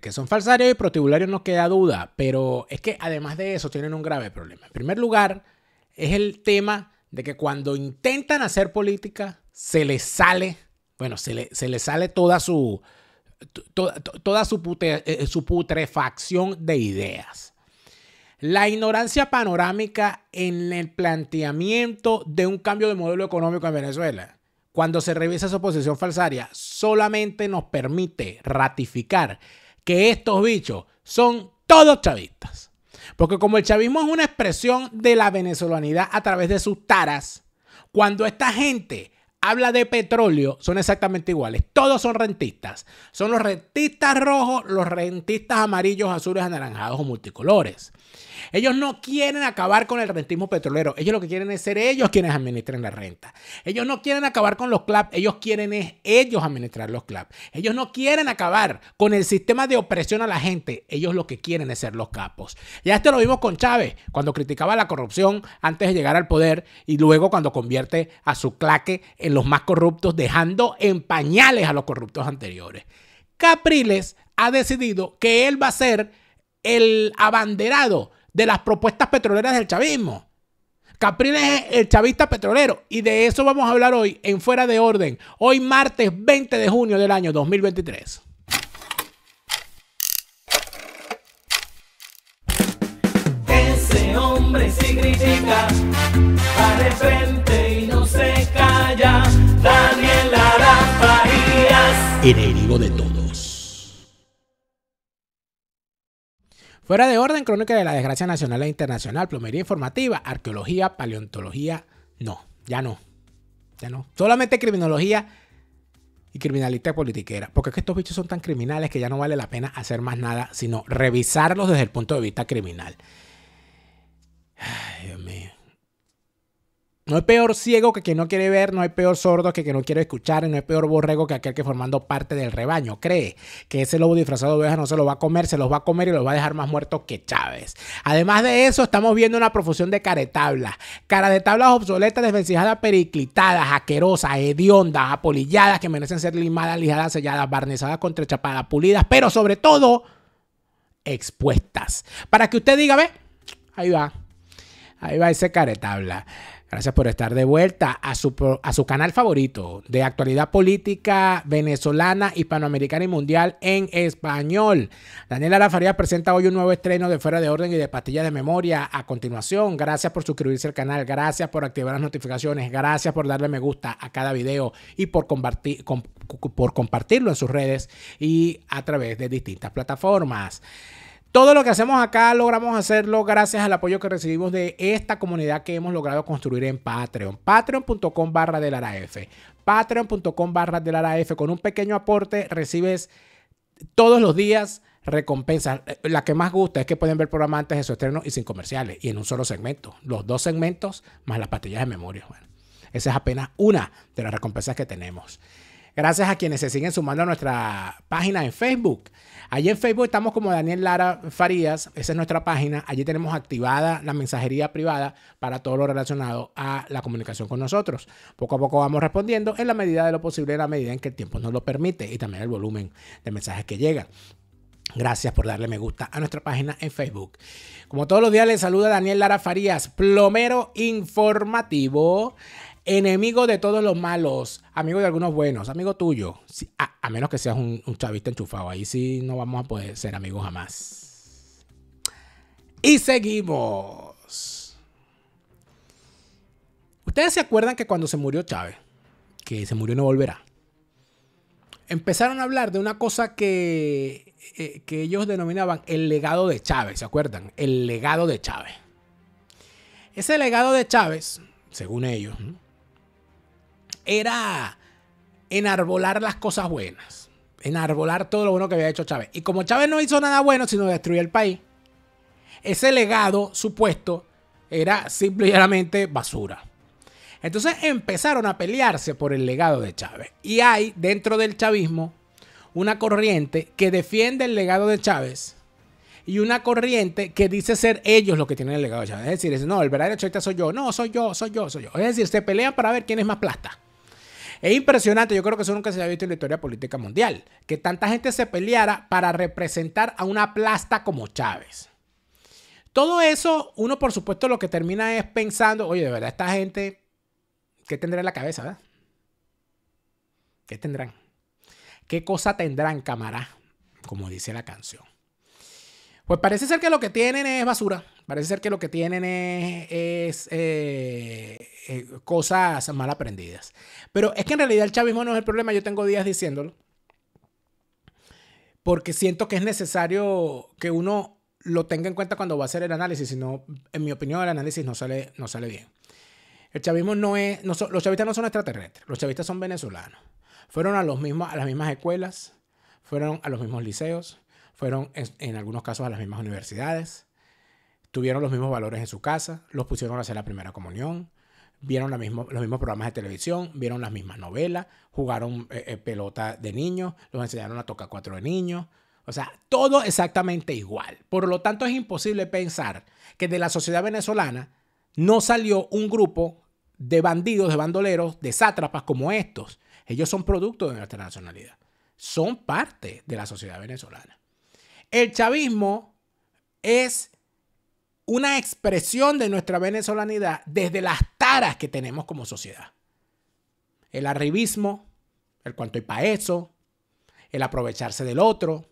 que son falsarios y protibularios no queda duda, pero es que además de eso tienen un grave problema. En primer lugar, es el tema de que cuando intentan hacer política, se les sale, bueno, se, se les sale toda su, toda, toda su, eh, eh, su putrefacción de ideas. La ignorancia panorámica en el planteamiento de un cambio de modelo económico en Venezuela, cuando se revisa su posición falsaria, solamente nos permite ratificar que estos bichos son todos chavistas. Porque como el chavismo es una expresión de la venezolanidad a través de sus taras, cuando esta gente habla de petróleo, son exactamente iguales. Todos son rentistas. Son los rentistas rojos, los rentistas amarillos, azules, anaranjados o multicolores. Ellos no quieren acabar con el rentismo petrolero. Ellos lo que quieren es ser ellos quienes administren la renta. Ellos no quieren acabar con los CLAP. Ellos quieren es ellos administrar los CLAP. Ellos no quieren acabar con el sistema de opresión a la gente. Ellos lo que quieren es ser los capos. Ya esto lo vimos con Chávez, cuando criticaba la corrupción antes de llegar al poder y luego cuando convierte a su claque en los más corruptos, dejando en pañales a los corruptos anteriores. Capriles ha decidido que él va a ser el abanderado de las propuestas petroleras del chavismo. Capriles es el chavista petrolero y de eso vamos a hablar hoy en Fuera de Orden, hoy martes 20 de junio del año 2023. Ese hombre significa y no se calla, Daniel Enemigo de todo Fuera de orden, crónica de la desgracia nacional e internacional, plomería informativa, arqueología, paleontología, no, ya no. Ya no. Solamente criminología y criminalista politiquera. Porque que estos bichos son tan criminales que ya no vale la pena hacer más nada, sino revisarlos desde el punto de vista criminal. Ay, Dios mío. No hay peor ciego que quien no quiere ver, no hay peor sordo que quien no quiere escuchar, y no hay peor borrego que aquel que formando parte del rebaño cree que ese lobo disfrazado de oveja no se lo va a comer, se los va a comer y los va a dejar más muertos que Chávez. Además de eso, estamos viendo una profusión de caretablas, cara de tablas obsoletas, desvencijadas, periclitadas, asquerosas, hediondas, apolilladas que merecen ser limadas, lijadas, selladas, barnizadas, contrachapadas, pulidas, pero sobre todo expuestas. Para que usted diga, ve, ahí va, ahí va ese caretabla. Gracias por estar de vuelta a su, a su canal favorito de actualidad política venezolana, hispanoamericana y mundial en español. Daniela Lafaría presenta hoy un nuevo estreno de Fuera de Orden y de Pastillas de Memoria. A continuación, gracias por suscribirse al canal, gracias por activar las notificaciones, gracias por darle me gusta a cada video y por, compartir, por compartirlo en sus redes y a través de distintas plataformas. Todo lo que hacemos acá logramos hacerlo gracias al apoyo que recibimos de esta comunidad que hemos logrado construir en Patreon. Patreon.com barra del F. Patreon.com barra del F. Con un pequeño aporte recibes todos los días recompensas. Eh, la que más gusta es que pueden ver programantes en su estreno y sin comerciales y en un solo segmento. Los dos segmentos más las pastillas de memoria. esa es apenas una de las recompensas que tenemos. Gracias a quienes se siguen sumando a nuestra página en Facebook. Allí en Facebook estamos como Daniel Lara Farías, esa es nuestra página. Allí tenemos activada la mensajería privada para todo lo relacionado a la comunicación con nosotros. Poco a poco vamos respondiendo en la medida de lo posible, en la medida en que el tiempo nos lo permite y también el volumen de mensajes que llegan. Gracias por darle me gusta a nuestra página en Facebook. Como todos los días, les saluda Daniel Lara Farías, plomero informativo enemigo de todos los malos, amigo de algunos buenos, amigo tuyo. a, menos que seas un, chavista enchufado. Ahí sí no vamos a poder ser amigos jamás. Y seguimos. Ustedes se acuerdan que cuando se murió Chávez, que se murió y no volverá, empezaron a hablar de una cosa que, eh, que ellos denominaban el legado de Chávez, ¿se acuerdan? El legado de Chávez. Ese legado de Chávez, según ellos, ¿no? era enarbolar las cosas buenas, enarbolar todo lo bueno que había hecho Chávez. Y como Chávez no hizo nada bueno, sino destruyó el país, ese legado supuesto era simplemente basura. Entonces empezaron a pelearse por el legado de Chávez. Y hay dentro del chavismo una corriente que defiende el legado de Chávez y una corriente que dice ser ellos los que tienen el legado de Chávez. Es decir, no, el verdadero chavista soy yo, no, soy yo, soy yo, soy yo. Es decir, se pelean para ver quién es más plata. Es impresionante, yo creo que eso nunca se ha visto en la historia política mundial, que tanta gente se peleara para representar a una plasta como Chávez. Todo eso, uno por supuesto lo que termina es pensando, oye, de verdad, esta gente, ¿qué tendrá en la cabeza? Verdad? ¿Qué tendrán? ¿Qué cosa tendrán, cámara? Como dice la canción. Pues parece ser que lo que tienen es basura. Parece ser que lo que tienen es, eh, eh, cosas mal aprendidas. Pero es que en realidad el chavismo no es el problema, yo tengo días diciéndolo. Porque siento que es necesario que uno lo tenga en cuenta cuando va a hacer el análisis, si no, en mi opinión, el análisis no sale, no sale bien. El chavismo no es, los chavistas no son extraterrestres, los chavistas son venezolanos. Fueron a, los mismos, a las mismas escuelas, fueron a los mismos liceos, fueron en algunos casos a las mismas universidades, tuvieron los mismos valores en su casa, los pusieron a hacer la primera comunión, vieron los mismos programas de televisión, vieron las mismas novelas, jugaron eh, eh, pelota de niños, los enseñaron a tocar cuatro de niños. O sea, todo exactamente igual. Por lo tanto, es imposible pensar que de la sociedad venezolana no salió un grupo de bandidos, de bandoleros, de sátrapas como estos. Ellos son producto de nuestra nacionalidad. Son parte de la sociedad venezolana. El chavismo es una expresión de nuestra venezolanidad desde las taras que tenemos como sociedad. El arribismo, el cuanto y para eso, el aprovecharse del otro,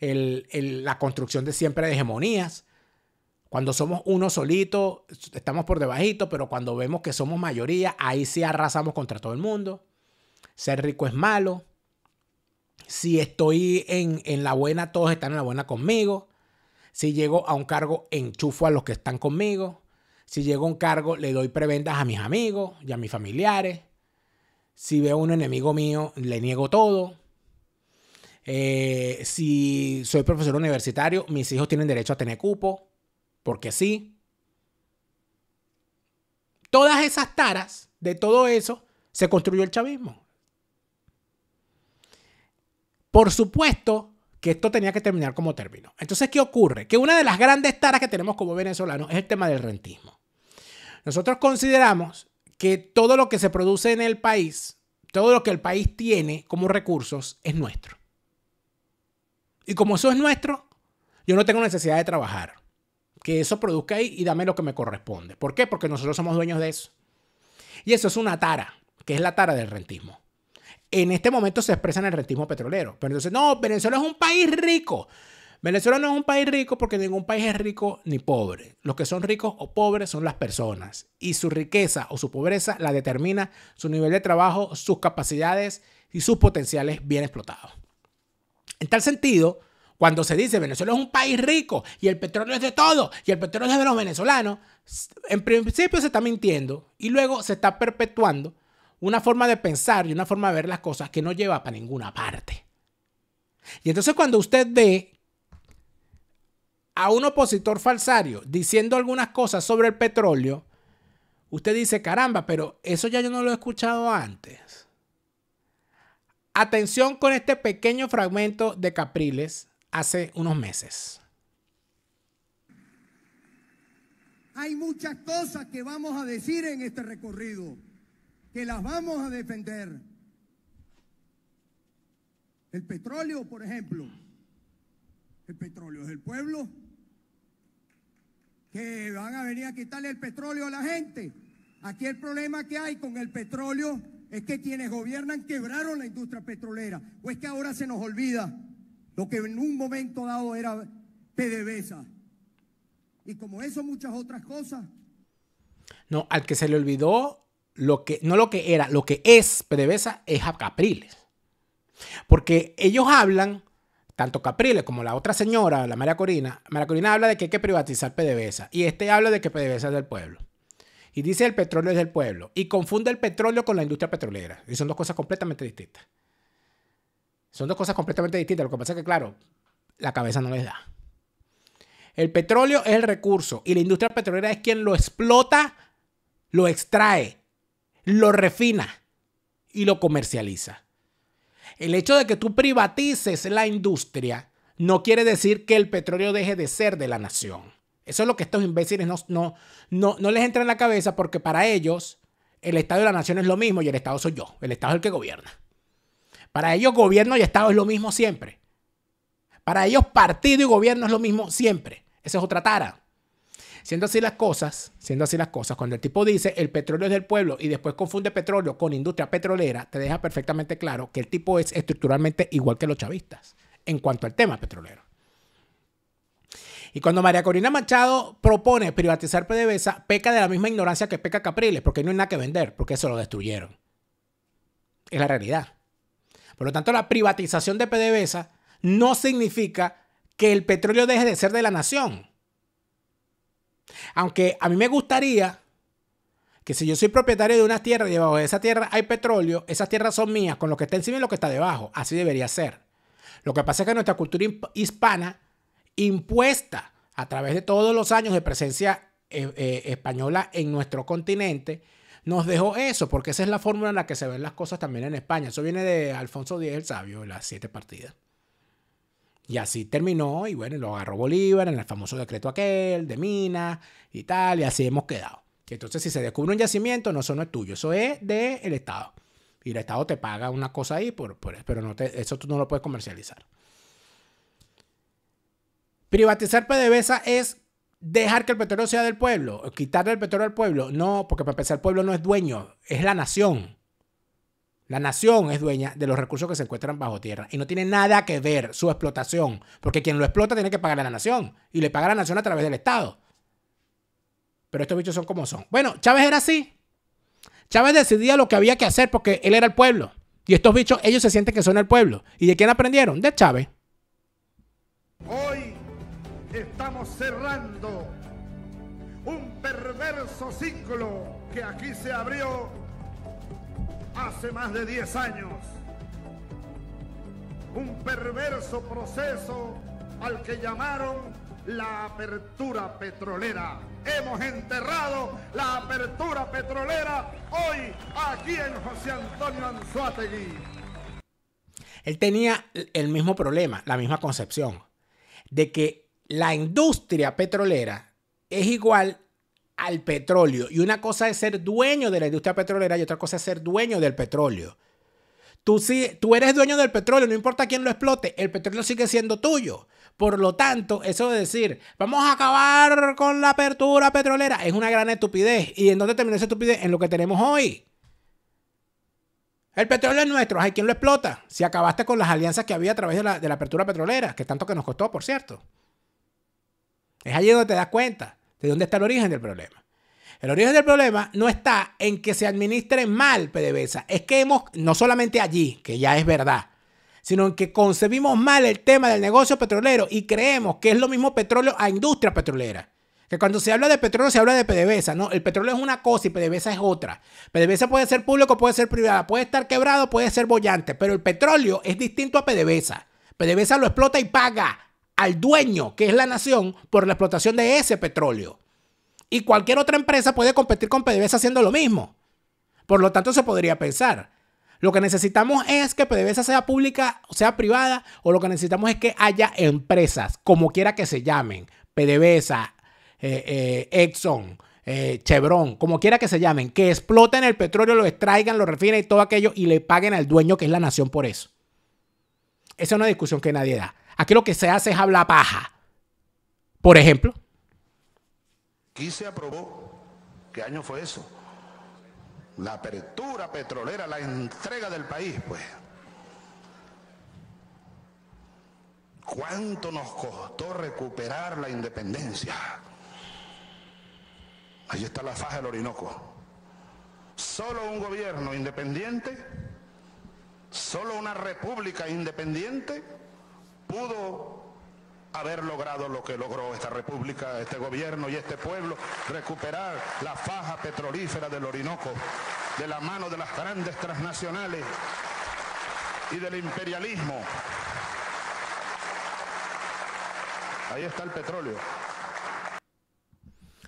la construcción de siempre de hegemonías. Cuando somos uno solito, estamos por debajito, pero cuando vemos que somos mayoría, ahí sí arrasamos contra todo el mundo. Ser rico es malo. Si estoy en, en la buena, todos están en la buena conmigo. Si llego a un cargo, enchufo a los que están conmigo. Si llego a un cargo, le doy prebendas a mis amigos y a mis familiares. Si veo un enemigo mío, le niego todo. Eh, si soy profesor universitario, mis hijos tienen derecho a tener cupo, porque sí. Todas esas taras de todo eso se construyó el chavismo. Por supuesto que esto tenía que terminar como término. Entonces, ¿qué ocurre? Que una de las grandes taras que tenemos como venezolanos es el tema del rentismo. Nosotros consideramos que todo lo que se produce en el país, todo lo que el país tiene como recursos, es nuestro. Y como eso es nuestro, yo no tengo necesidad de trabajar. Que eso produzca ahí y dame lo que me corresponde. ¿Por qué? Porque nosotros somos dueños de eso. Y eso es una tara, que es la tara del rentismo en este momento se expresa en el rentismo petrolero. Pero entonces, no, Venezuela es un país rico. Venezuela no es un país rico porque ningún país es rico ni pobre. Los que son ricos o pobres son las personas. Y su riqueza o su pobreza la determina su nivel de trabajo, sus capacidades y sus potenciales bien explotados. En tal sentido, cuando se dice Venezuela es un país rico y el petróleo es de todo y el petróleo es de los venezolanos, en principio se está mintiendo y luego se está perpetuando una forma de pensar y una forma de ver las cosas que no lleva para ninguna parte. Y entonces cuando usted ve a un opositor falsario diciendo algunas cosas sobre el petróleo, usted dice, caramba, pero eso ya yo no lo he escuchado antes. Atención con este pequeño fragmento de Capriles hace unos meses. Hay muchas cosas que vamos a decir en este recorrido que las vamos a defender. El petróleo, por ejemplo, el petróleo es el pueblo, que van a venir a quitarle el petróleo a la gente. Aquí el problema que hay con el petróleo es que quienes gobiernan quebraron la industria petrolera. O es que ahora se nos olvida lo que en un momento dado era PDVSA. Y como eso, muchas otras cosas. No, al que se le olvidó que, no lo que era, lo que es PDVSA es a Capriles. Porque ellos hablan, tanto Capriles como la otra señora, la María Corina, María Corina habla de que hay que privatizar PDVSA y este habla de que PDVSA es del pueblo. Y dice el petróleo es del pueblo y confunde el petróleo con la industria petrolera. Y son dos cosas completamente distintas. Son dos cosas completamente distintas. Lo que pasa es que, claro, la cabeza no les da. El petróleo es el recurso y la industria petrolera es quien lo explota, lo extrae lo refina y lo comercializa. El hecho de que tú privatices la industria no quiere decir que el petróleo deje de ser de la nación. Eso es lo que estos imbéciles no, no, no, no les entra en la cabeza porque para ellos el Estado de la nación es lo mismo y el Estado soy yo. El Estado es el que gobierna. Para ellos gobierno y Estado es lo mismo siempre. Para ellos partido y gobierno es lo mismo siempre. Esa es otra tara. Siendo así las cosas, siendo así las cosas, cuando el tipo dice el petróleo es del pueblo y después confunde petróleo con industria petrolera, te deja perfectamente claro que el tipo es estructuralmente igual que los chavistas en cuanto al tema petrolero. Y cuando María Corina Machado propone privatizar PDVSA, peca de la misma ignorancia que peca Capriles, porque no hay nada que vender, porque eso lo destruyeron. Es la realidad. Por lo tanto, la privatización de PDVSA no significa que el petróleo deje de ser de la nación. Aunque a mí me gustaría que si yo soy propietario de una tierra y debajo de esa tierra hay petróleo, esas tierras son mías, con lo que está encima y lo que está debajo. Así debería ser. Lo que pasa es que nuestra cultura hispana, impuesta a través de todos los años de presencia eh, eh, española en nuestro continente, nos dejó eso, porque esa es la fórmula en la que se ven las cosas también en España. Eso viene de Alfonso X el Sabio, las siete partidas. Y así terminó, y bueno, lo agarró Bolívar en el famoso decreto aquel de minas y tal, y así hemos quedado. Entonces, si se descubre un yacimiento, no, eso no es tuyo, eso es del Estado. Y el Estado te paga una cosa ahí, por, pero no te, eso tú no lo puedes comercializar. Privatizar PDVSA es dejar que el petróleo sea del pueblo, quitarle el petróleo al pueblo. No, porque para empezar, el pueblo no es dueño, es la nación. La nación es dueña de los recursos que se encuentran bajo tierra y no tiene nada que ver su explotación, porque quien lo explota tiene que pagar a la nación y le paga a la nación a través del Estado. Pero estos bichos son como son. Bueno, Chávez era así. Chávez decidía lo que había que hacer porque él era el pueblo. Y estos bichos, ellos se sienten que son el pueblo. ¿Y de quién aprendieron? De Chávez. Hoy estamos cerrando un perverso ciclo que aquí se abrió hace más de 10 años. Un perverso proceso al que llamaron la apertura petrolera. Hemos enterrado la apertura petrolera hoy aquí en José Antonio Anzuategui. Él tenía el mismo problema, la misma concepción, de que la industria petrolera es igual al petróleo. Y una cosa es ser dueño de la industria petrolera y otra cosa es ser dueño del petróleo. Tú, sí, tú eres dueño del petróleo, no importa quién lo explote, el petróleo sigue siendo tuyo. Por lo tanto, eso de decir, vamos a acabar con la apertura petrolera, es una gran estupidez. ¿Y en dónde terminó esa estupidez? En lo que tenemos hoy. El petróleo es nuestro, hay quien lo explota. Si acabaste con las alianzas que había a través de la, de la apertura petrolera, que tanto que nos costó, por cierto. Es allí donde te das cuenta. ¿De dónde está el origen del problema? El origen del problema no está en que se administre mal PDVSA, es que hemos, no solamente allí, que ya es verdad, sino en que concebimos mal el tema del negocio petrolero y creemos que es lo mismo petróleo a industria petrolera. Que cuando se habla de petróleo se habla de PDVSA, ¿no? El petróleo es una cosa y PDVSA es otra. PDVSA puede ser público, puede ser privada, puede estar quebrado, puede ser bollante, pero el petróleo es distinto a PDVSA. PDVSA lo explota y paga al dueño, que es la nación, por la explotación de ese petróleo. Y cualquier otra empresa puede competir con PDVSA haciendo lo mismo. Por lo tanto, se podría pensar. Lo que necesitamos es que PDVSA sea pública o sea privada, o lo que necesitamos es que haya empresas, como quiera que se llamen, PDVSA, eh, eh, Exxon, eh, Chevron, como quiera que se llamen, que exploten el petróleo, lo extraigan, lo refinen y todo aquello y le paguen al dueño que es la nación por eso. Esa es una discusión que nadie da. Aquí lo que se hace es hablar paja. Por ejemplo. ¿qué se aprobó. ¿Qué año fue eso? La apertura petrolera, la entrega del país, pues. ¿Cuánto nos costó recuperar la independencia? Ahí está la faja del Orinoco. Solo un gobierno independiente Solo una república independiente pudo haber logrado lo que logró esta república, este gobierno y este pueblo, recuperar la faja petrolífera del Orinoco de la mano de las grandes transnacionales y del imperialismo. Ahí está el petróleo.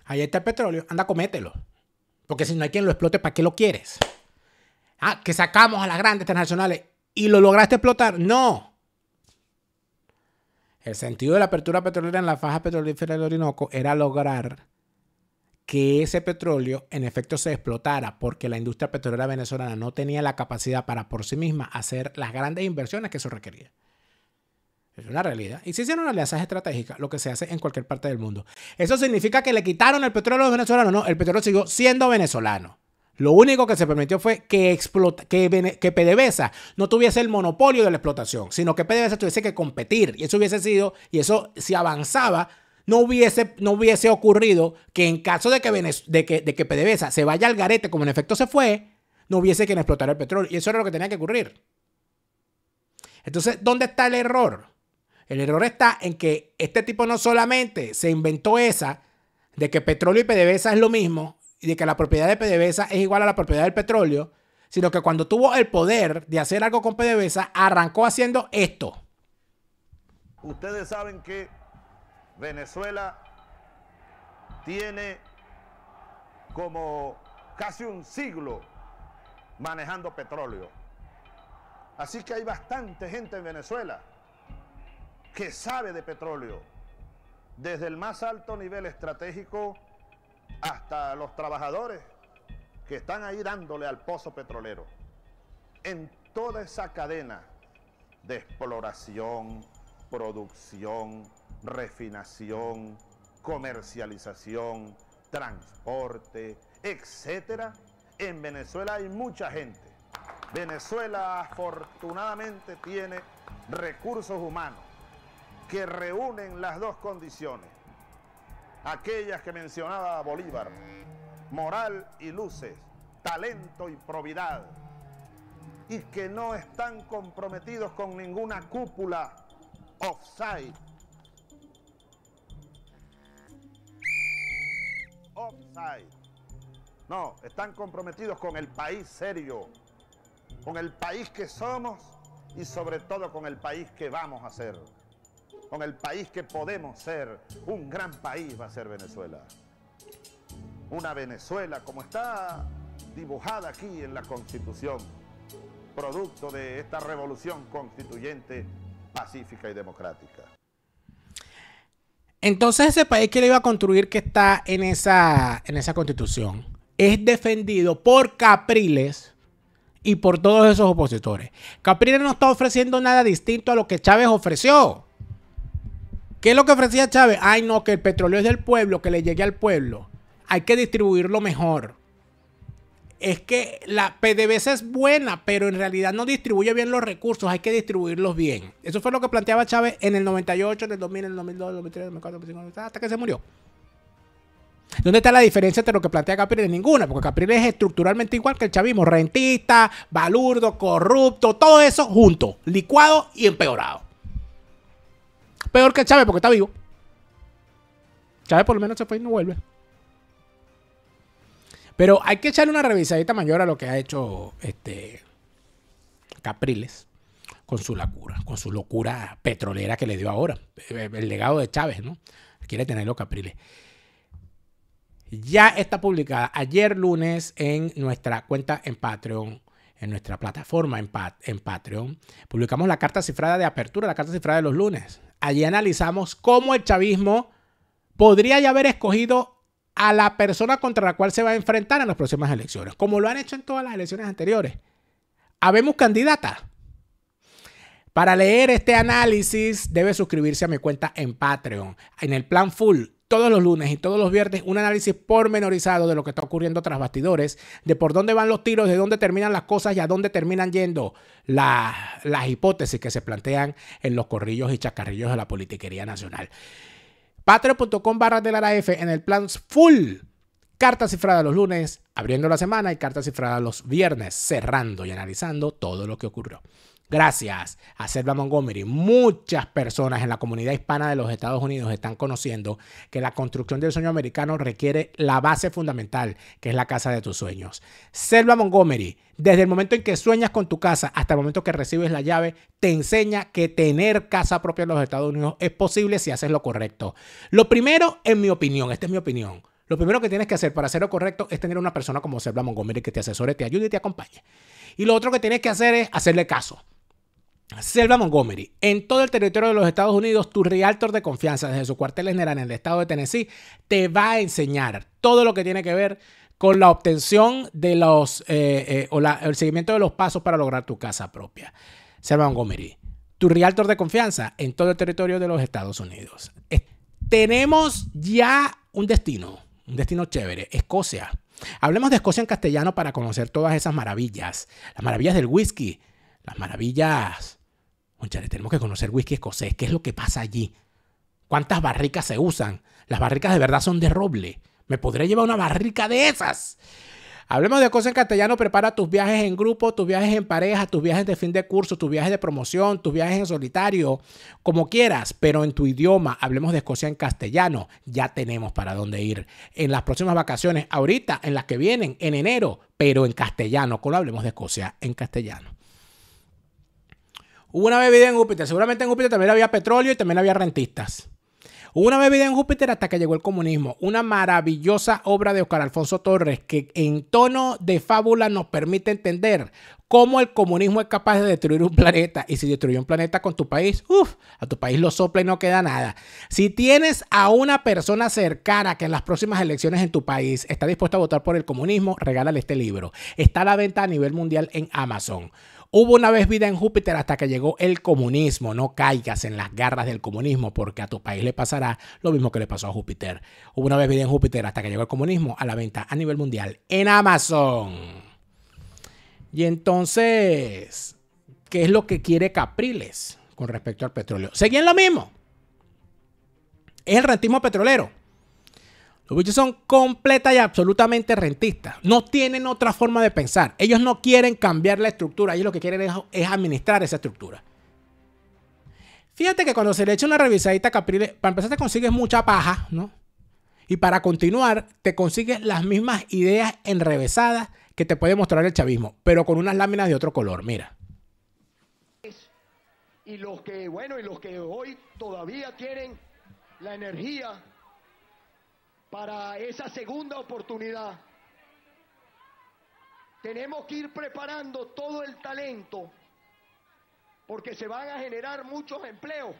Ahí está el petróleo, anda, comételo. Porque si no hay quien lo explote, ¿para qué lo quieres? Ah, que sacamos a las grandes transnacionales y lo lograste explotar. No. El sentido de la apertura petrolera en la faja petrolífera del Orinoco era lograr que ese petróleo en efecto se explotara porque la industria petrolera venezolana no tenía la capacidad para por sí misma hacer las grandes inversiones que eso requería. Es una realidad. Y se hicieron alianzas estratégicas, lo que se hace en cualquier parte del mundo. ¿Eso significa que le quitaron el petróleo a los venezolanos? No, el petróleo siguió siendo venezolano. Lo único que se permitió fue que, que, que, PDVSA no tuviese el monopolio de la explotación, sino que PDVSA tuviese que competir. Y eso hubiese sido, y eso si avanzaba, no hubiese, no hubiese ocurrido que en caso de que, de PDVSA se vaya al garete, como en efecto se fue, no hubiese quien explotar el petróleo. Y eso era lo que tenía que ocurrir. Entonces, ¿dónde está el error? El error está en que este tipo no solamente se inventó esa de que petróleo y PDVSA es lo mismo de que la propiedad de PDVSA es igual a la propiedad del petróleo, sino que cuando tuvo el poder de hacer algo con PDVSA, arrancó haciendo esto. Ustedes saben que Venezuela tiene como casi un siglo manejando petróleo. Así que hay bastante gente en Venezuela que sabe de petróleo, desde el más alto nivel estratégico hasta los trabajadores que están ahí dándole al pozo petrolero. En toda esa cadena de exploración, producción, refinación, comercialización, transporte, etcétera, en Venezuela hay mucha gente. Venezuela afortunadamente tiene recursos humanos que reúnen las dos condiciones, aquellas que mencionaba Bolívar, moral y luces, talento y probidad, y que no están comprometidos con ninguna cúpula offside. Offside. No, están comprometidos con el país serio, con el país que somos y sobre todo con el país que vamos a ser con el país que podemos ser. Un gran país va a ser Venezuela. Una Venezuela como está dibujada aquí en la Constitución, producto de esta revolución constituyente pacífica y democrática. Entonces ese país que le iba a construir que está en esa, en esa constitución es defendido por Capriles y por todos esos opositores. Capriles no está ofreciendo nada distinto a lo que Chávez ofreció. ¿Qué es lo que ofrecía Chávez? Ay, no, que el petróleo es del pueblo, que le llegue al pueblo. Hay que distribuirlo mejor. Es que la PDVSA es buena, pero en realidad no distribuye bien los recursos, hay que distribuirlos bien. Eso fue lo que planteaba Chávez en el 98, en el 2000, en el 2002, en el 2003, en el 2004, en el 2005, hasta que se murió. ¿Dónde está la diferencia entre lo que plantea Capriles? Ninguna, porque Capriles es estructuralmente igual que el chavismo, rentista, balurdo, corrupto, todo eso junto, licuado y empeorado peor que Chávez porque está vivo. Chávez por lo menos se fue y no vuelve. Pero hay que echarle una revisadita mayor a lo que ha hecho este Capriles con su locura, con su locura petrolera que le dio ahora. Eh, el legado de Chávez, ¿no? Quiere tenerlo Capriles. Ya está publicada ayer lunes en nuestra cuenta en Patreon, en nuestra plataforma en Patreon. Publicamos la carta cifrada de apertura, la carta cifrada de los lunes. Allí analizamos cómo el chavismo podría ya haber escogido a la persona contra la cual se va a enfrentar en las próximas elecciones, como lo han hecho en todas las elecciones anteriores. Habemos candidata. Para leer este análisis, debe suscribirse a mi cuenta en Patreon. En el plan full todos los lunes y todos los viernes un análisis pormenorizado de lo que está ocurriendo tras bastidores, de por dónde van los tiros, de dónde terminan las cosas y a dónde terminan yendo las hipótesis que se plantean en los corrillos y chacarrillos de la politiquería nacional. Patreon.com barra del ARAF en el plan full. Carta cifrada los lunes, abriendo la semana y carta cifrada los viernes, cerrando y analizando todo lo que ocurrió. Gracias a Selva Montgomery, muchas personas en la comunidad hispana de los Estados Unidos están conociendo que la construcción del sueño americano requiere la base fundamental, que es la casa de tus sueños. Selva Montgomery, desde el momento en que sueñas con tu casa hasta el momento que recibes la llave, te enseña que tener casa propia en los Estados Unidos es posible si haces lo correcto. Lo primero, en mi opinión, esta es mi opinión. Lo primero que tienes que hacer para hacer lo correcto es tener una persona como Selva Montgomery que te asesore, te ayude y te acompañe. Y lo otro que tienes que hacer es hacerle caso. Selva Montgomery, en todo el territorio de los Estados Unidos, tu realtor de confianza desde su cuartel general en el estado de Tennessee te va a enseñar todo lo que tiene que ver con la obtención de los eh, eh, o el seguimiento de los pasos para lograr tu casa propia. Selva Montgomery, tu realtor de confianza en todo el territorio de los Estados Unidos. tenemos ya un destino, un destino chévere, Escocia. Hablemos de Escocia en castellano para conocer todas esas maravillas, las maravillas del whisky las maravillas. Muchachos, tenemos que conocer whisky escocés. ¿Qué es lo que pasa allí? ¿Cuántas barricas se usan? Las barricas de verdad son de roble. Me podré llevar una barrica de esas. Hablemos de cosas en castellano. Prepara tus viajes en grupo, tus viajes en pareja, tus viajes de fin de curso, tus viajes de promoción, tus viajes en solitario, como quieras, pero en tu idioma. Hablemos de Escocia en castellano. Ya tenemos para dónde ir en las próximas vacaciones, ahorita, en las que vienen, en enero, pero en castellano. Con hablemos de Escocia en castellano. Hubo una bebida en Júpiter. Seguramente en Júpiter también había petróleo y también había rentistas. Hubo una bebida en Júpiter hasta que llegó el comunismo. Una maravillosa obra de Oscar Alfonso Torres que en tono de fábula nos permite entender cómo el comunismo es capaz de destruir un planeta. Y si destruyó un planeta con tu país, uff, a tu país lo sopla y no queda nada. Si tienes a una persona cercana que en las próximas elecciones en tu país está dispuesta a votar por el comunismo, regálale este libro. Está a la venta a nivel mundial en Amazon. Hubo una vez vida en Júpiter hasta que llegó el comunismo. No caigas en las garras del comunismo porque a tu país le pasará lo mismo que le pasó a Júpiter. Hubo una vez vida en Júpiter hasta que llegó el comunismo a la venta a nivel mundial en Amazon. Y entonces, ¿qué es lo que quiere Capriles con respecto al petróleo? Seguían lo mismo. Es el rentismo petrolero. Los bichos son completa y absolutamente rentistas. No tienen otra forma de pensar. Ellos no quieren cambiar la estructura. Ellos lo que quieren es, administrar esa estructura. Fíjate que cuando se le echa una revisadita a Capriles, para empezar te consigues mucha paja, ¿no? Y para continuar, te consigues las mismas ideas enrevesadas que te puede mostrar el chavismo, pero con unas láminas de otro color, mira. Y los que, bueno, y los que hoy todavía tienen la energía para esa segunda oportunidad. Tenemos que ir preparando todo el talento porque se van a generar muchos empleos.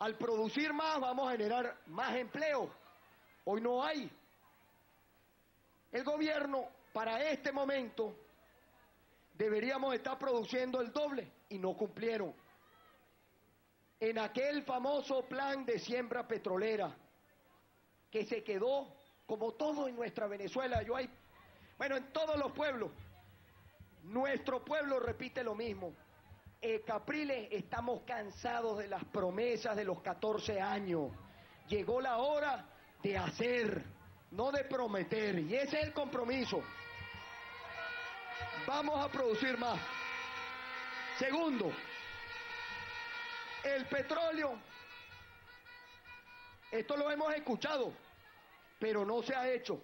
Al producir más vamos a generar más empleo. Hoy no hay. El gobierno para este momento deberíamos estar produciendo el doble y no cumplieron. En aquel famoso plan de siembra petrolera que se quedó, como todo en nuestra Venezuela, yo hay, bueno, en todos los pueblos, nuestro pueblo repite lo mismo. Capriles, estamos cansados de las promesas de los 14 años. Llegó la hora de hacer, no de prometer. Y ese es el compromiso. Vamos a producir más. Segundo, el petróleo esto lo hemos escuchado, pero no se ha hecho.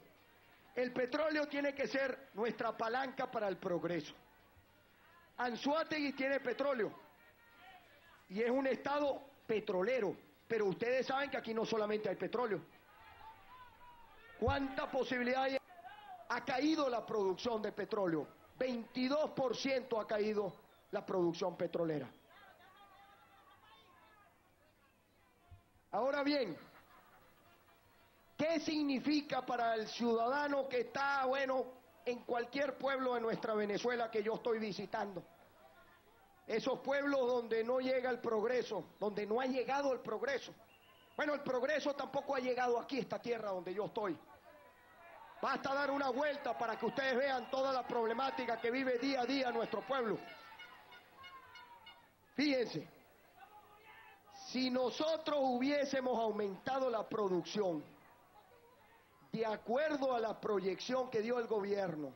El petróleo tiene que ser nuestra palanca para el progreso. Anzuategui tiene petróleo y es un estado petrolero, pero ustedes saben que aquí no solamente hay petróleo. ¿Cuánta posibilidad hay? Ha caído la producción de petróleo, 22% ha caído la producción petrolera. Ahora bien, ¿Qué significa para el ciudadano que está, bueno, en cualquier pueblo de nuestra Venezuela que yo estoy visitando? Esos pueblos donde no llega el progreso, donde no ha llegado el progreso. Bueno, el progreso tampoco ha llegado aquí, esta tierra donde yo estoy. Basta dar una vuelta para que ustedes vean toda la problemática que vive día a día nuestro pueblo. Fíjense, si nosotros hubiésemos aumentado la producción, de acuerdo a la proyección que dio el gobierno,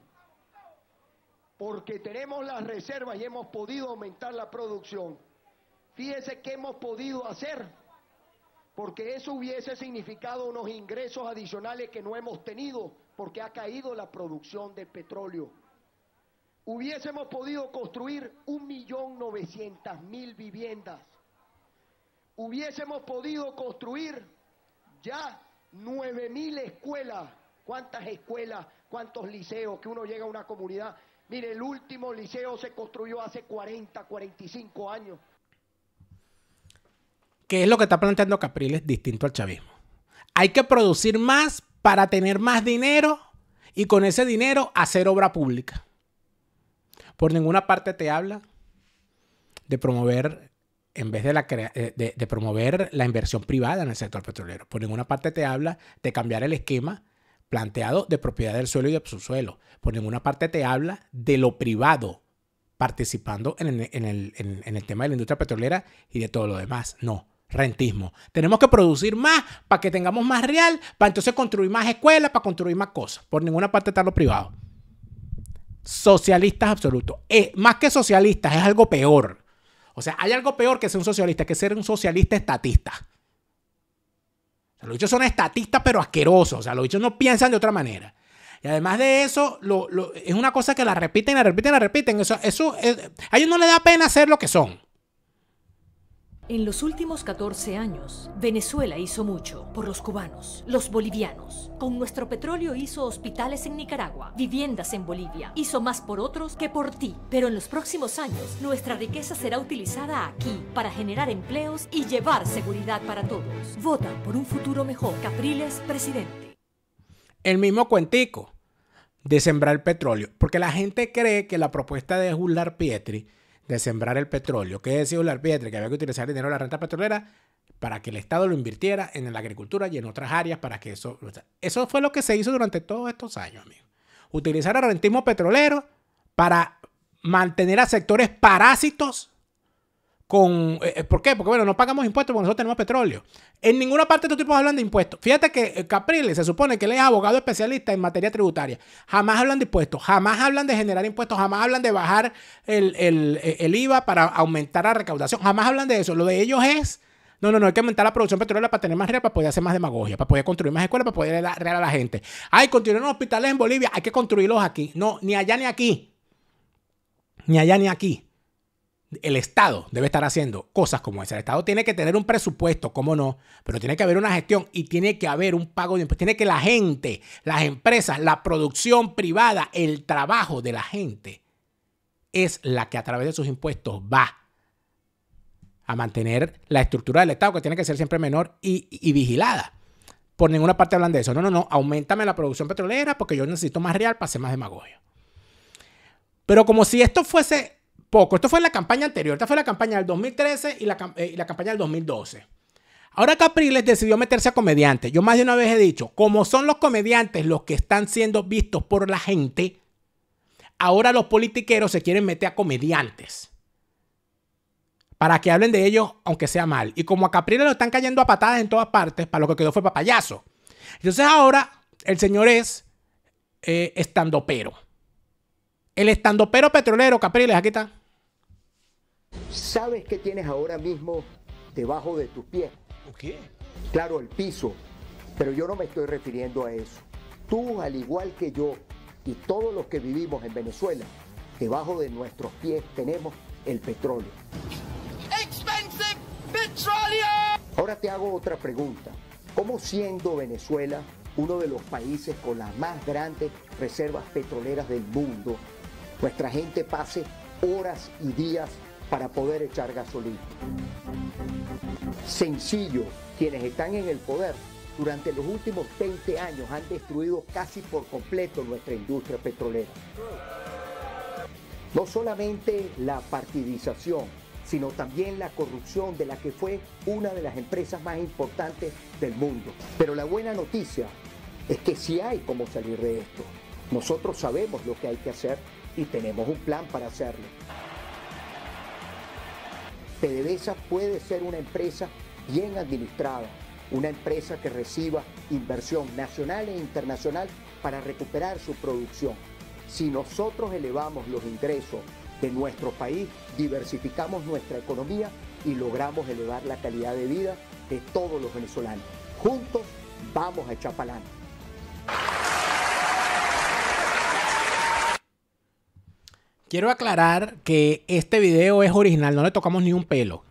porque tenemos las reservas y hemos podido aumentar la producción. Fíjese qué hemos podido hacer, porque eso hubiese significado unos ingresos adicionales que no hemos tenido, porque ha caído la producción de petróleo. Hubiésemos podido construir mil viviendas. Hubiésemos podido construir ya 9.000 escuelas. ¿Cuántas escuelas? ¿Cuántos liceos? Que uno llega a una comunidad. Mire, el último liceo se construyó hace 40, 45 años. ¿Qué es lo que está planteando Capriles distinto al chavismo? Hay que producir más para tener más dinero y con ese dinero hacer obra pública. Por ninguna parte te habla de promover en vez eh, de, promover la inversión privada en el sector petrolero. Por pues ninguna parte te habla de cambiar el esquema planteado de propiedad del suelo y de subsuelo. Por pues ninguna parte te habla de lo privado participando en, el, tema de la industria petrolera y de todo lo demás. No, rentismo. Tenemos que producir más para que tengamos más real, para entonces construir más escuelas, para construir más cosas. Por ninguna parte está lo privado. Socialistas absolutos. Eh, más que socialistas, es algo peor. O sea, hay algo peor que ser un socialista, que ser un socialista estatista. O sea, los bichos son estatistas, pero asquerosos. O sea, los bichos no piensan de otra manera. Y además de eso, lo, lo, es una cosa que la repiten, la repiten, la repiten. Eso, eso, eh, a ellos no les da pena ser lo que son. En los últimos 14 años, Venezuela hizo mucho por los cubanos, los bolivianos. Con nuestro petróleo hizo hospitales en Nicaragua, viviendas en Bolivia. Hizo más por otros que por ti. Pero en los próximos años, nuestra riqueza será utilizada aquí para generar empleos y llevar seguridad para todos. Vota por un futuro mejor. Capriles, presidente. El mismo cuentico de sembrar petróleo. Porque la gente cree que la propuesta de Jular Pietri de sembrar el petróleo, que decía Pietre que había que utilizar el dinero de la renta petrolera para que el Estado lo invirtiera en la agricultura y en otras áreas para que eso... eso fue lo que se hizo durante todos estos años, amigo. Utilizar el rentismo petrolero para mantener a sectores parásitos con... Eh, eh, ¿Por qué? Porque bueno, no pagamos impuestos porque nosotros tenemos petróleo. En ninguna parte de estos tipos hablan de impuestos. Fíjate que eh, Capriles se supone que él es abogado especialista en materia tributaria. Jamás hablan de impuestos, jamás hablan de generar impuestos, jamás hablan de bajar el, IVA para aumentar la recaudación, jamás hablan de eso. Lo de ellos es... No, no, no, hay que aumentar la producción petrolera para tener más real, para poder hacer más demagogia, para poder construir más escuelas, para poder real a la gente. Hay unos hospitales en Bolivia, hay que construirlos aquí. No, ni allá ni aquí. Ni allá ni aquí el Estado debe estar haciendo cosas como esa. El Estado tiene que tener un presupuesto, cómo no, pero tiene que haber una gestión y tiene que haber un pago de impuestos. Tiene que la gente, las empresas, la producción privada, el trabajo de la gente es la que a través de sus impuestos va a mantener la estructura del Estado, que tiene que ser siempre menor y, vigilada. Por ninguna parte hablan de eso. No, no, no, aumentame la producción petrolera porque yo necesito más real para hacer más demagogia. Pero como si esto fuese poco. Esto fue en la campaña anterior. Esta fue la campaña del 2013 eh, y la, campaña del 2012. Ahora Capriles decidió meterse a comediante. Yo más de una vez he dicho, como son los comediantes los que están siendo vistos por la gente, ahora los politiqueros se quieren meter a comediantes. Para que hablen de ellos, aunque sea mal. Y como a Capriles lo están cayendo a patadas en todas partes, para lo que quedó fue payaso. Entonces ahora el señor es eh, estandopero. El estandopero petrolero, Capriles, aquí está. ¿Sabes qué tienes ahora mismo debajo de tus pies? ¿Qué? Claro, el piso. Pero yo no me estoy refiriendo a eso. Tú, al igual que yo y todos los que vivimos en Venezuela, debajo de nuestros pies tenemos el petróleo. Expensive petroleum. Ahora te hago otra pregunta. ¿Cómo siendo Venezuela uno de los países con las más grandes reservas petroleras del mundo, nuestra gente pase horas y días para poder echar gasolina. Sencillo, quienes están en el poder durante los últimos 20 años han destruido casi por completo nuestra industria petrolera. No solamente la partidización, sino también la corrupción de la que fue una de las empresas más importantes del mundo. Pero la buena noticia es que sí hay cómo salir de esto. Nosotros sabemos lo que hay que hacer y tenemos un plan para hacerlo. PDVSA puede ser una empresa bien administrada, una empresa que reciba inversión nacional e internacional para recuperar su producción. Si nosotros elevamos los ingresos de nuestro país, diversificamos nuestra economía y logramos elevar la calidad de vida de todos los venezolanos. Juntos vamos a echar Quiero aclarar que este video es original, no le tocamos ni un pelo.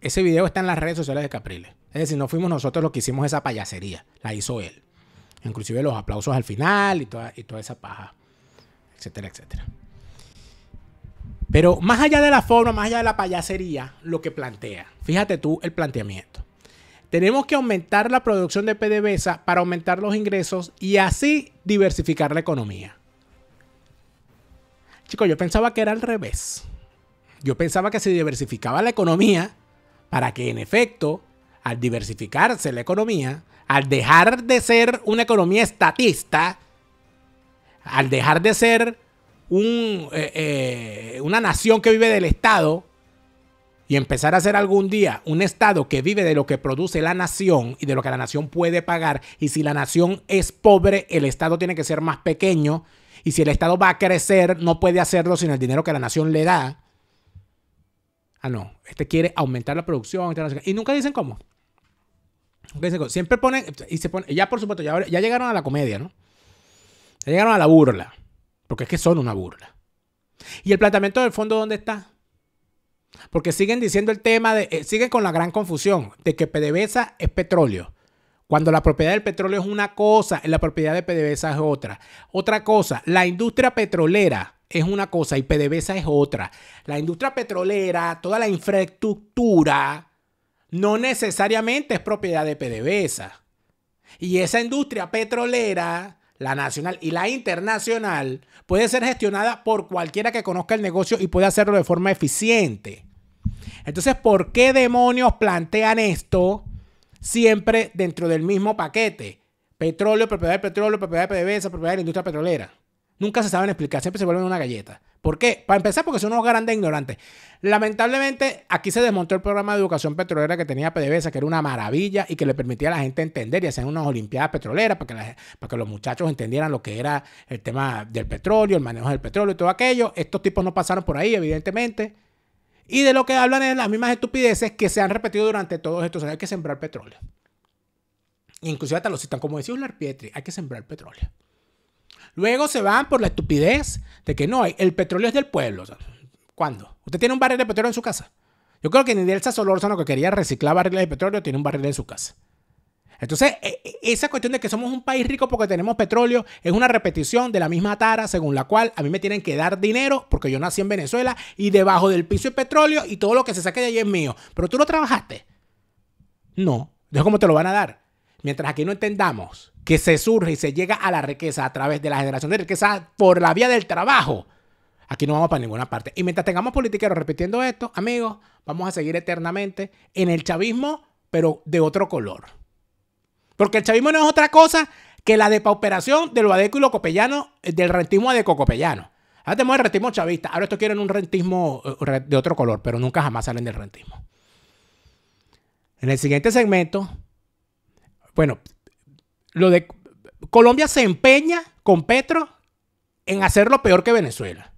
Ese video está en las redes sociales de Capriles. Es decir, no fuimos nosotros los que hicimos esa payasería, la hizo él. Inclusive los aplausos al final y toda, y toda esa paja, etcétera, etcétera. Pero más allá de la forma, más allá de la payasería, lo que plantea, fíjate tú el planteamiento. Tenemos que aumentar la producción de PDVSA para aumentar los ingresos y así diversificar la economía yo pensaba que era al revés. Yo pensaba que se diversificaba la economía para que en efecto, al diversificarse la economía, al dejar de ser una economía estatista, al dejar de ser un, eh, eh, una nación que vive del Estado y empezar a ser algún día un Estado que vive de lo que produce la nación y de lo que la nación puede pagar, y si la nación es pobre, el Estado tiene que ser más pequeño y si el Estado va a crecer, no puede hacerlo sin el dinero que la nación le da. Ah, no. Este quiere aumentar la producción. Y nunca dicen cómo. Siempre ponen. Y se ponen, ya, por supuesto, ya, ya llegaron a la comedia, ¿no? Ya llegaron a la burla. Porque es que son una burla. ¿Y el planteamiento del fondo dónde está? Porque siguen diciendo el tema de. Eh, siguen con la gran confusión de que PDVSA es petróleo. Cuando la propiedad del petróleo es una cosa, la propiedad de PDVSA es otra. Otra cosa, la industria petrolera es una cosa y PDVSA es otra. La industria petrolera, toda la infraestructura, no necesariamente es propiedad de PDVSA. Y esa industria petrolera, la nacional y la internacional, puede ser gestionada por cualquiera que conozca el negocio y puede hacerlo de forma eficiente. Entonces, ¿por qué demonios plantean esto? siempre dentro del mismo paquete. Petróleo, propiedad del petróleo, propiedad de PDVSA, propiedad de la industria petrolera. Nunca se saben explicar, siempre se vuelven una galleta. ¿Por qué? Para empezar, porque son unos grandes ignorantes. Lamentablemente, aquí se desmontó el programa de educación petrolera que tenía PDVSA, que era una maravilla y que le permitía a la gente entender y hacer unas olimpiadas petroleras para que, para que los muchachos entendieran lo que era el tema del petróleo, el manejo del petróleo y todo aquello. Estos tipos no pasaron por ahí, evidentemente. Y de lo que hablan es las mismas estupideces que se han repetido durante todos estos años. Hay que sembrar petróleo. Inclusive hasta lo citan, como decía Ular Pietri, hay que sembrar petróleo. Luego se van por la estupidez de que no, hay. el petróleo es del pueblo. ¿Cuándo? ¿Usted tiene un barril de petróleo en su casa? Yo creo que ni Delsa Solórzano, que quería reciclar barriles de petróleo, tiene un barril en su casa. Entonces, e, e, esa cuestión de que somos un país rico porque tenemos petróleo es una repetición de la misma tara según la cual a mí me tienen que dar dinero porque yo nací en Venezuela y debajo del piso hay petróleo y todo lo que se saque de allí es mío. Pero tú no trabajaste. No. Entonces, ¿cómo te lo van a dar? Mientras aquí no entendamos que se surge y se llega a la riqueza a través de la generación de riqueza por la vía del trabajo, aquí no vamos para ninguna parte. Y mientras tengamos politiqueros repitiendo esto, amigos, vamos a seguir eternamente en el chavismo, pero de otro color. Porque el chavismo no es otra cosa que la depauperación del adecuado y lo copellano, eh, del rentismo adeco copellano. Ahora tenemos el rentismo chavista. Ahora esto quieren un rentismo eh, de otro color, pero nunca jamás salen del rentismo. En el siguiente segmento, bueno, lo de Colombia se empeña con Petro en hacer lo peor que Venezuela.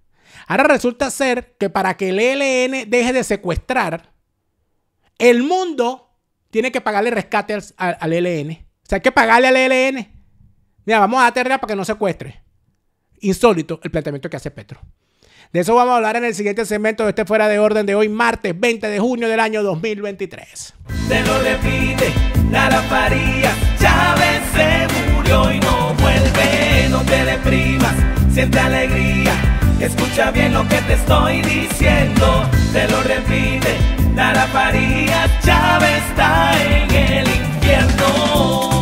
Ahora resulta ser que para que el ELN deje de secuestrar, el mundo tiene que pagarle rescate al, al, ELN. O sea, hay que pagarle al ELN. Mira, vamos a aterrar para que no secuestre. Insólito el planteamiento que hace Petro. De eso vamos a hablar en el siguiente segmento de este Fuera de Orden de hoy, martes 20 de junio del año 2023. Te lo repite, la Faría, Chávez se murió y no vuelve. No te deprimas, siente alegría, escucha bien lo que te estoy diciendo. Te lo repite, la Faría, Chávez está en el infierno.